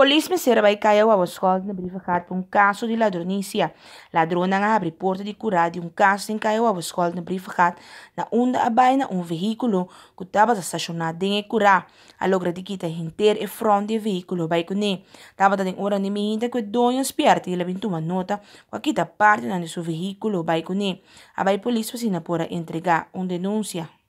Polícia me serba e caiu ao escola na brificado por um caso de ladronicia. Ladrona abre porta de curar de um caso em caiu ao escola na brificado na onda abaina um veículo que estava estacionado em curar. A logra de quita inter e fronte veículo vai com nem. Estava da hora de mim ainda que dono espiarte e levantou uma nota com a quita parte na seu veículo vai com nem. A vai polícia se na pora entregar uma denúncia.